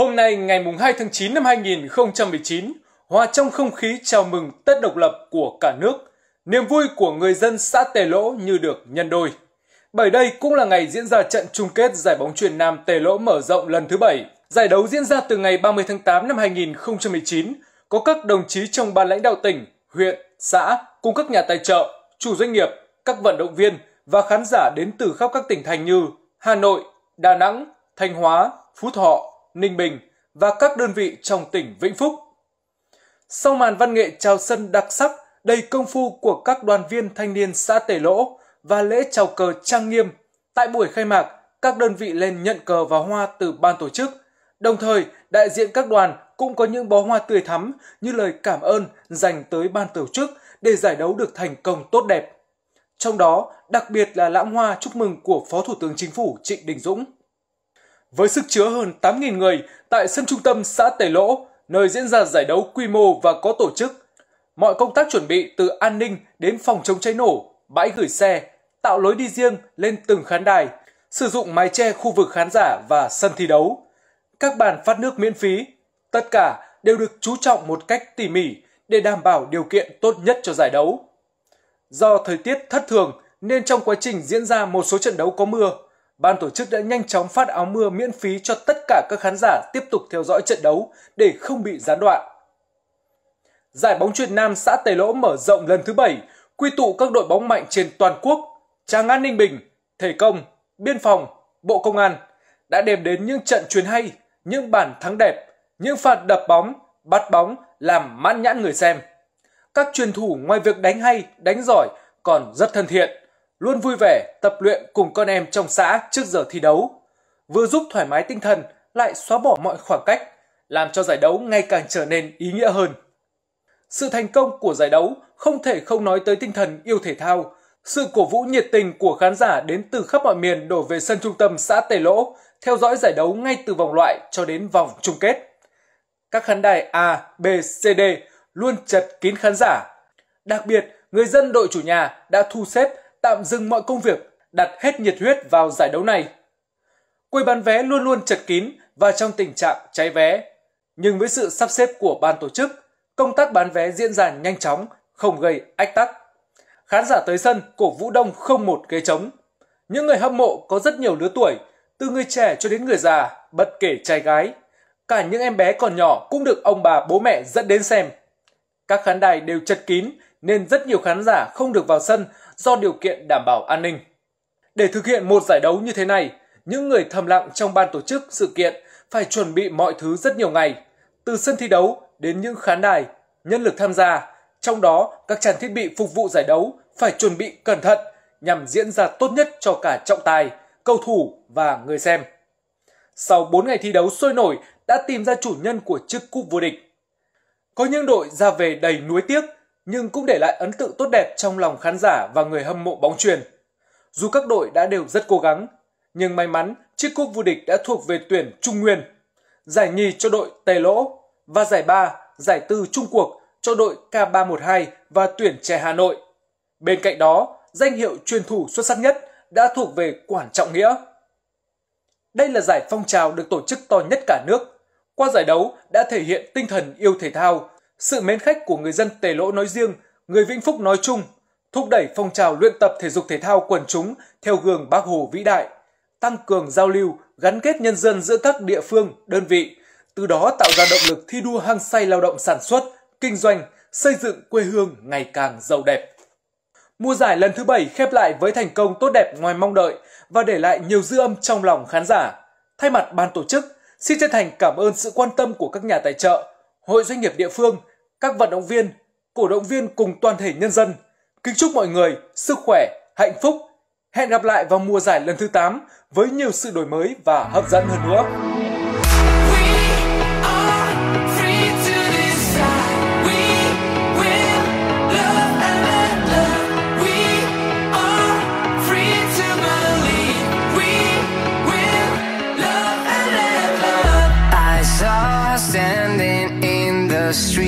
Hôm nay ngày 2 tháng 9 năm 2019, hòa trong không khí chào mừng Tết độc lập của cả nước, niềm vui của người dân xã Tề Lỗ như được nhân đôi. Bởi đây cũng là ngày diễn ra trận chung kết giải bóng truyền Nam Tề Lỗ mở rộng lần thứ 7. Giải đấu diễn ra từ ngày 30 tháng 8 năm 2019, có các đồng chí trong ban lãnh đạo tỉnh, huyện, xã cùng các nhà tài trợ, chủ doanh nghiệp, các vận động viên và khán giả đến từ khắp các tỉnh thành như Hà Nội, Đà Nẵng, Thanh Hóa, Phú Thọ, Ninh Bình và các đơn vị trong tỉnh Vĩnh Phúc. Sau màn văn nghệ chào sân đặc sắc đầy công phu của các đoàn viên thanh niên xã Tề Lỗ và lễ chào cờ trang nghiêm, tại buổi khai mạc, các đơn vị lên nhận cờ và hoa từ ban tổ chức. Đồng thời, đại diện các đoàn cũng có những bó hoa tươi thắm như lời cảm ơn dành tới ban tổ chức để giải đấu được thành công tốt đẹp. Trong đó, đặc biệt là lãng hoa chúc mừng của Phó Thủ tướng Chính phủ Trịnh Đình Dũng với sức chứa hơn 8.000 người tại sân trung tâm xã Tề Lỗ, nơi diễn ra giải đấu quy mô và có tổ chức. Mọi công tác chuẩn bị từ an ninh đến phòng chống cháy nổ, bãi gửi xe, tạo lối đi riêng lên từng khán đài, sử dụng mái che khu vực khán giả và sân thi đấu. Các bàn phát nước miễn phí, tất cả đều được chú trọng một cách tỉ mỉ để đảm bảo điều kiện tốt nhất cho giải đấu. Do thời tiết thất thường nên trong quá trình diễn ra một số trận đấu có mưa, ban tổ chức đã nhanh chóng phát áo mưa miễn phí cho tất cả các khán giả tiếp tục theo dõi trận đấu để không bị gián đoạn. Giải bóng truyền nam xã Tây Lỗ mở rộng lần thứ 7, quy tụ các đội bóng mạnh trên toàn quốc, Tràng An Ninh Bình, Thể Công, Biên Phòng, Bộ Công an đã đem đến những trận truyền hay, những bản thắng đẹp, những pha đập bóng, bắt bóng làm mãn nhãn người xem. Các truyền thủ ngoài việc đánh hay, đánh giỏi còn rất thân thiện luôn vui vẻ tập luyện cùng con em trong xã trước giờ thi đấu, vừa giúp thoải mái tinh thần lại xóa bỏ mọi khoảng cách, làm cho giải đấu ngày càng trở nên ý nghĩa hơn. Sự thành công của giải đấu không thể không nói tới tinh thần yêu thể thao, sự cổ vũ nhiệt tình của khán giả đến từ khắp mọi miền đổ về sân trung tâm xã Tề Lỗ, theo dõi giải đấu ngay từ vòng loại cho đến vòng chung kết. Các khán đài A, B, C, D luôn chật kín khán giả. Đặc biệt, người dân đội chủ nhà đã thu xếp tạm dừng mọi công việc, đặt hết nhiệt huyết vào giải đấu này. Quầy bán vé luôn luôn chật kín và trong tình trạng cháy vé. Nhưng với sự sắp xếp của ban tổ chức, công tác bán vé diễn ra nhanh chóng, không gây ách tắc. Khán giả tới sân cổ vũ đông không một ghế trống. Những người hâm mộ có rất nhiều lứa tuổi, từ người trẻ cho đến người già, bất kể trai gái. Cả những em bé còn nhỏ cũng được ông bà bố mẹ dẫn đến xem. Các khán đài đều chật kín nên rất nhiều khán giả không được vào sân do điều kiện đảm bảo an ninh. Để thực hiện một giải đấu như thế này, những người thầm lặng trong ban tổ chức sự kiện phải chuẩn bị mọi thứ rất nhiều ngày, từ sân thi đấu đến những khán đài, nhân lực tham gia, trong đó các trang thiết bị phục vụ giải đấu phải chuẩn bị cẩn thận nhằm diễn ra tốt nhất cho cả trọng tài, cầu thủ và người xem. Sau 4 ngày thi đấu sôi nổi đã tìm ra chủ nhân của chiếc cúp vô địch. Có những đội ra về đầy nuối tiếc, nhưng cũng để lại ấn tượng tốt đẹp trong lòng khán giả và người hâm mộ bóng truyền. Dù các đội đã đều rất cố gắng, nhưng may mắn chiếc cúp vô địch đã thuộc về tuyển Trung Nguyên, giải nhì cho đội Tây Lỗ và giải ba, giải tư Trung Cuộc cho đội K312 và tuyển trẻ Hà Nội. Bên cạnh đó, danh hiệu truyền thủ xuất sắc nhất đã thuộc về Quản Trọng Nghĩa. Đây là giải phong trào được tổ chức to nhất cả nước qua giải đấu đã thể hiện tinh thần yêu thể thao, sự mến khách của người dân Tề Lỗ nói riêng, người Vĩnh Phúc nói chung, thúc đẩy phong trào luyện tập thể dục thể thao quần chúng theo gương Bác Hồ vĩ đại, tăng cường giao lưu, gắn kết nhân dân giữa các địa phương, đơn vị, từ đó tạo ra động lực thi đua hăng say lao động sản xuất, kinh doanh, xây dựng quê hương ngày càng giàu đẹp. Mùa giải lần thứ bảy khép lại với thành công tốt đẹp ngoài mong đợi và để lại nhiều dư âm trong lòng khán giả. Thay mặt ban tổ chức, Xin chân thành cảm ơn sự quan tâm của các nhà tài trợ, hội doanh nghiệp địa phương, các vận động viên, cổ động viên cùng toàn thể nhân dân. Kính chúc mọi người sức khỏe, hạnh phúc. Hẹn gặp lại vào mùa giải lần thứ 8 với nhiều sự đổi mới và hấp dẫn hơn nữa. the street.